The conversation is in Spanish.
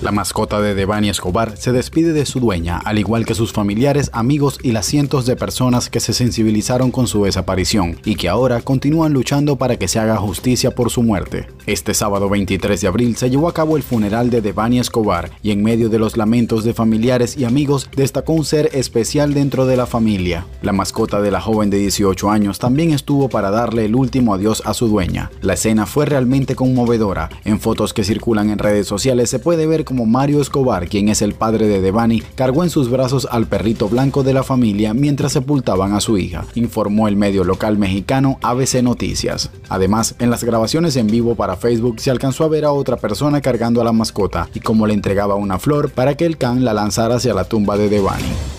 La mascota de Devani Escobar se despide de su dueña, al igual que sus familiares, amigos y las cientos de personas que se sensibilizaron con su desaparición y que ahora continúan luchando para que se haga justicia por su muerte. Este sábado 23 de abril se llevó a cabo el funeral de Devani Escobar y en medio de los lamentos de familiares y amigos destacó un ser especial dentro de la familia. La mascota de la joven de 18 años también estuvo para darle el último adiós a su dueña. La escena fue realmente conmovedora. En fotos que circulan en redes sociales se puede ver como Mario Escobar, quien es el padre de Devani, cargó en sus brazos al perrito blanco de la familia mientras sepultaban a su hija, informó el medio local mexicano ABC Noticias. Además, en las grabaciones en vivo para Facebook se alcanzó a ver a otra persona cargando a la mascota y como le entregaba una flor para que el can la lanzara hacia la tumba de Devani.